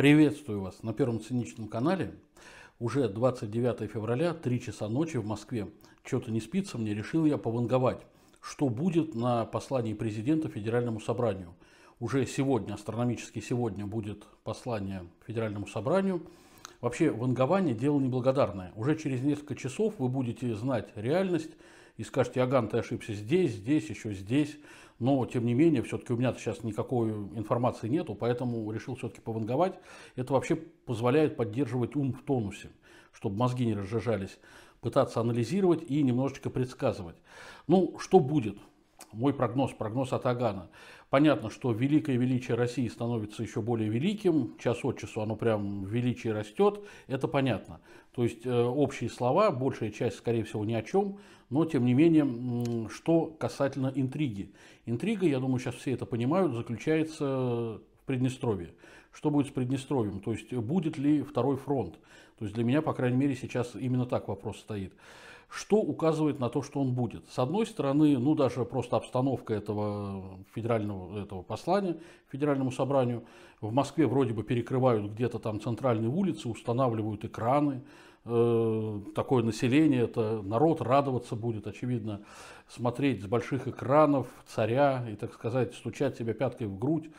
Приветствую вас на Первом Циничном канале. Уже 29 февраля, 3 часа ночи в Москве. Что-то не спится мне, решил я пованговать, что будет на послании президента Федеральному собранию. Уже сегодня, астрономически сегодня, будет послание Федеральному собранию. Вообще, вангование – дело неблагодарное. Уже через несколько часов вы будете знать реальность, и скажете, Аган, ты ошибся здесь, здесь, еще здесь. Но, тем не менее, все-таки у меня сейчас никакой информации нету, поэтому решил все-таки пованговать. Это вообще позволяет поддерживать ум в тонусе, чтобы мозги не разжижались, пытаться анализировать и немножечко предсказывать. Ну, что будет? Мой прогноз, прогноз от Агана. Понятно, что великое величие России становится еще более великим, час от часу оно прям величие растет, это понятно. То есть э, общие слова, большая часть, скорее всего, ни о чем, но тем не менее, что касательно интриги. Интрига, я думаю, сейчас все это понимают, заключается в Приднестровье. Что будет с Приднестровьем? То есть будет ли второй фронт? То есть для меня, по крайней мере, сейчас именно так вопрос стоит что указывает на то, что он будет. С одной стороны, ну даже просто обстановка этого федерального этого послания федеральному собранию в Москве вроде бы перекрывают где-то там центральные улицы, устанавливают экраны, э, такое население, это народ радоваться будет, очевидно, смотреть с больших экранов царя и, так сказать, стучать себя пяткой в грудь,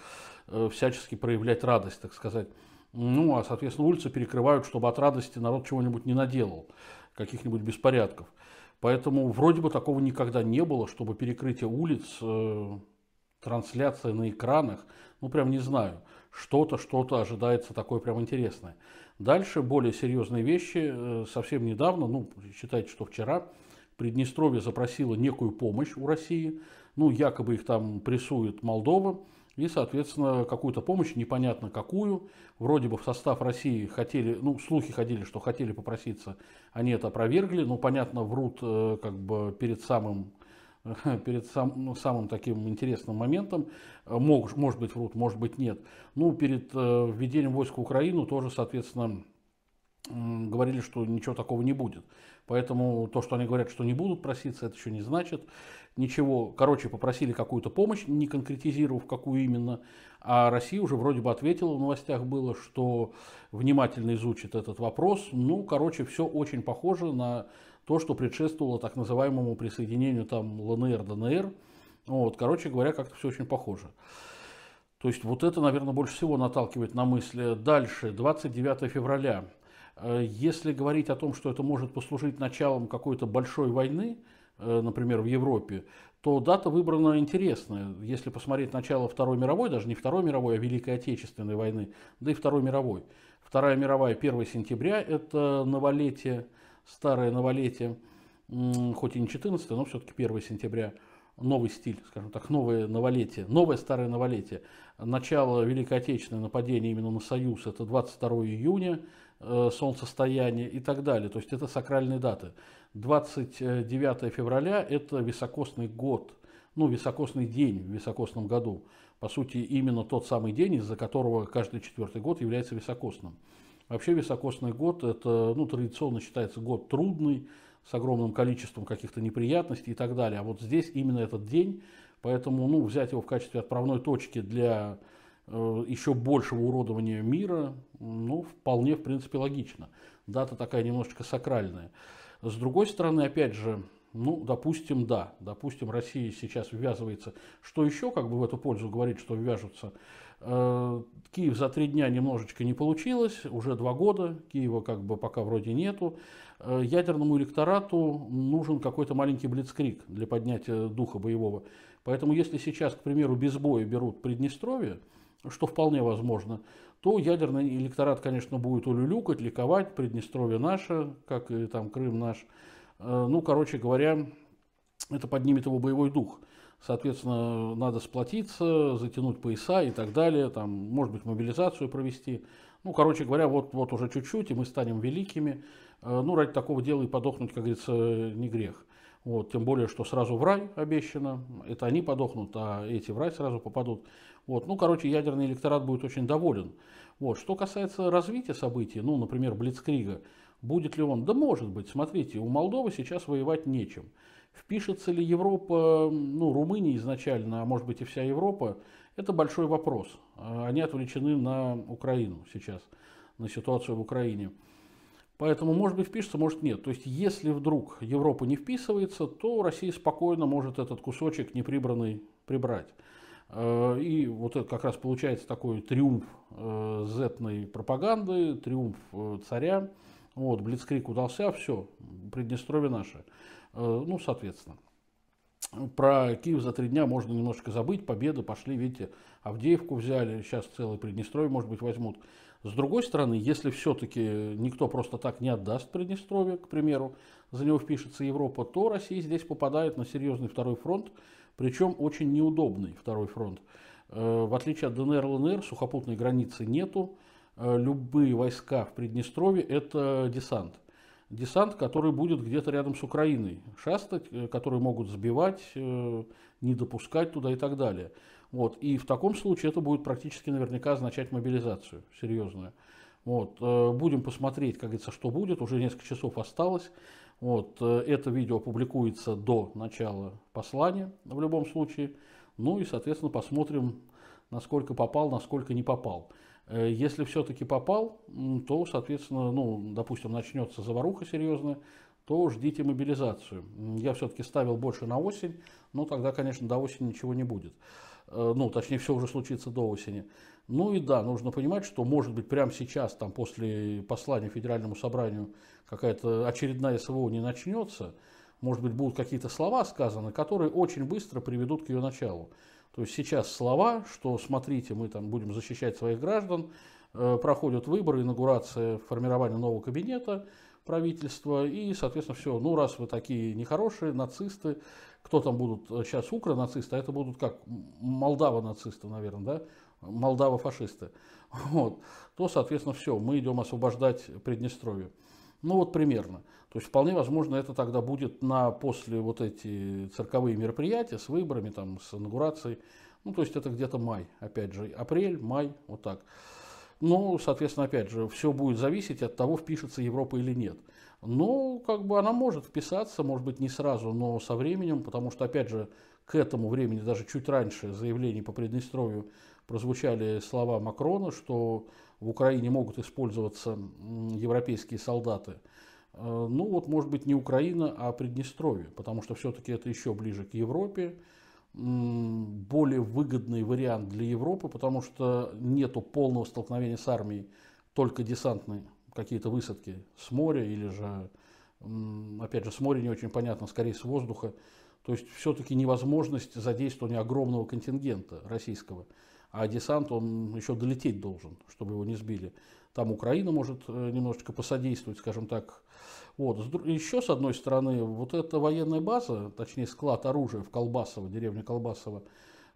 э, всячески проявлять радость, так сказать. Ну, а, соответственно, улицы перекрывают, чтобы от радости народ чего-нибудь не наделал каких-нибудь беспорядков. Поэтому вроде бы такого никогда не было, чтобы перекрытие улиц, э, трансляция на экранах, ну прям не знаю, что-то, что-то ожидается такое прям интересное. Дальше более серьезные вещи. Э, совсем недавно, ну считайте, что вчера, Приднестровье запросило некую помощь у России. Ну якобы их там прессует Молдова и, соответственно, какую-то помощь, непонятно какую. Вроде бы в состав России хотели, ну, слухи ходили, что хотели попроситься, они это опровергли, но, ну, понятно, врут э, как бы перед самым перед сам, ну, самым таким интересным моментом, э, мог, может быть врут, может быть нет. Ну, перед э, введением войск в Украину тоже, соответственно, говорили, что ничего такого не будет. Поэтому то, что они говорят, что не будут проситься, это еще не значит ничего. Короче, попросили какую-то помощь, не конкретизировав, какую именно. А Россия уже вроде бы ответила в новостях было, что внимательно изучит этот вопрос. Ну, короче, все очень похоже на то, что предшествовало так называемому присоединению там ЛНР, ДНР. Вот, короче говоря, как-то все очень похоже. То есть вот это, наверное, больше всего наталкивает на мысли. Дальше, 29 февраля. Э, если говорить о том, что это может послужить началом какой-то большой войны, Э, например, в Европе, то дата выбрана интересная. Если посмотреть начало Второй мировой, даже не Второй мировой, а Великой Отечественной войны, да и Второй мировой. Вторая мировая 1 сентября – это новолетие, старое новолетие, хоть и не 14, но все-таки 1 сентября новый стиль, скажем так, новое новолетие, новое старое новолетие. Начало Великой Отечественной нападения именно на Союз – это 22 июня, Э, солнцестояние и так далее. То есть это сакральные даты. 29 февраля – это високосный год, ну, високосный день в високосном году. По сути, именно тот самый день, из-за которого каждый четвертый год является високосным. Вообще високосный год – это ну, традиционно считается год трудный, с огромным количеством каких-то неприятностей и так далее. А вот здесь именно этот день, поэтому ну, взять его в качестве отправной точки для Э, еще большего уродования мира, ну, вполне, в принципе, логично. Дата такая немножечко сакральная. С другой стороны, опять же, ну, допустим, да, допустим, Россия сейчас ввязывается. Что еще, как бы в эту пользу говорит, что ввяжутся? Э, Киев за три дня немножечко не получилось, уже два года, Киева как бы пока вроде нету. Э, ядерному электорату нужен какой-то маленький блицкрик для поднятия духа боевого. Поэтому если сейчас, к примеру, без боя берут Приднестровье, что вполне возможно, то ядерный электорат, конечно, будет улюлюкать, ликовать, Приднестровье наше, как и там Крым наш. Э, ну, короче говоря, это поднимет его боевой дух. Соответственно, надо сплотиться, затянуть пояса и так далее, там, может быть, мобилизацию провести. Ну, короче говоря, вот, вот уже чуть-чуть, и мы станем великими. Э, ну, ради такого дела и подохнуть, как говорится, не грех. Вот, тем более, что сразу в рай обещано. Это они подохнут, а эти в рай сразу попадут. Вот, ну, короче, ядерный электорат будет очень доволен. Вот, что касается развития событий, ну, например, Блицкрига, будет ли он? Да может быть, смотрите, у Молдовы сейчас воевать нечем. Впишется ли Европа, ну, Румыния изначально, а может быть и вся Европа, это большой вопрос. А они отвлечены на Украину сейчас, на ситуацию в Украине. Поэтому, может быть, впишется, может нет. То есть, если вдруг Европа не вписывается, то Россия спокойно может этот кусочек неприбранный прибрать. Э, и вот это как раз получается такой триумф э, зетной пропаганды, триумф э, царя. Вот, Блицкрик удался, все, Приднестровье наше. Ну, соответственно про Киев за три дня можно немножко забыть. Победа, пошли, видите, Авдеевку взяли, сейчас целый Приднестровье, может быть, возьмут. С другой стороны, если все-таки никто просто так не отдаст Приднестровье, к примеру, за него впишется Европа, то Россия здесь попадает на серьезный второй фронт, причем очень неудобный второй фронт. Э, в отличие от ДНР, ЛНР, сухопутной границы нету. Э, любые войска в Приднестровье – это десант – десант, который будет где-то рядом с Украиной шастать, э, которые могут сбивать, э, не допускать туда и так далее. Вот. И в таком случае это будет практически наверняка означать мобилизацию серьезную. Вот. Э, будем посмотреть, как говорится, что будет. Уже несколько часов осталось. Вот. Это видео публикуется до начала послания в любом случае. Ну и, соответственно, посмотрим, насколько попал, насколько не попал. Э, если все-таки попал, то, соответственно, ну, допустим, начнется заваруха серьезная, то ждите мобилизацию. Я все-таки ставил больше на осень, но тогда, конечно, до осени ничего не будет. Э, ну, точнее, все уже случится до осени. Ну и да, нужно понимать, что, может быть, прямо сейчас, там, после послания Федеральному собранию, какая-то очередная СВО не начнется, может быть, будут какие-то слова сказаны, которые очень быстро приведут к ее началу. То есть сейчас слова, что смотрите, мы там будем защищать своих граждан, э, проходят выборы, инаугурация, формирование нового кабинета правительства, и, соответственно, все, ну, раз вы такие нехорошие, нацисты, кто там будут сейчас э, укро-нацисты, а это будут как молдава-нацисты, наверное, да, молдава-фашисты, вот, то, соответственно, все, мы идем освобождать Приднестровье. Ну вот примерно. То есть вполне возможно это тогда будет на после вот эти цирковые мероприятия с выборами, там, с инаугурацией. Ну то есть это где-то май, опять же, апрель, май, вот так. Ну, соответственно, опять же, все будет зависеть от того, впишется Европа или нет. Но ну, как бы она может вписаться, может быть, не сразу, но со временем, потому что, опять же, к этому времени, даже чуть раньше заявлений по Приднестровью прозвучали слова Макрона, что в Украине могут использоваться европейские солдаты. Э, ну вот, может быть, не Украина, а Приднестровье, потому что все-таки это еще ближе к Европе, более выгодный вариант для Европы, потому что нету полного столкновения с армией, только десантные какие-то высадки с моря или же, опять же, с моря не очень понятно, скорее с воздуха. То есть все-таки невозможность задействования огромного контингента российского – а десант он еще долететь должен, чтобы его не сбили. Там Украина может э, немножечко посодействовать, скажем так. Вот. Еще, с одной стороны, вот эта военная база, точнее склад оружия в Колбасово, деревне Колбасово,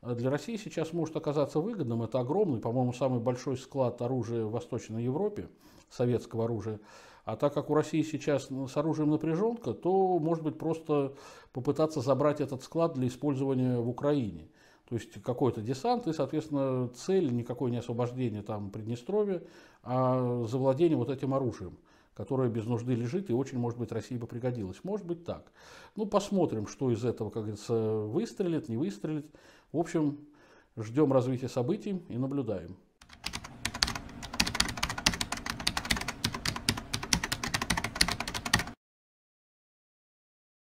э, для России сейчас может оказаться выгодным. Это огромный, по-моему, самый большой склад оружия в Восточной Европе, советского оружия. А так как у России сейчас ну, с оружием напряженка, то, может быть, просто попытаться забрать этот склад для использования в Украине. То есть какой-то десант и, соответственно, цель никакой не освобождение там Приднестровья, а завладение вот этим оружием которое без нужды лежит, и очень, может быть, России бы пригодилось, Может быть, так. Ну, посмотрим, что из этого, как говорится, выстрелит, не выстрелит. В общем, ждем развития событий и наблюдаем.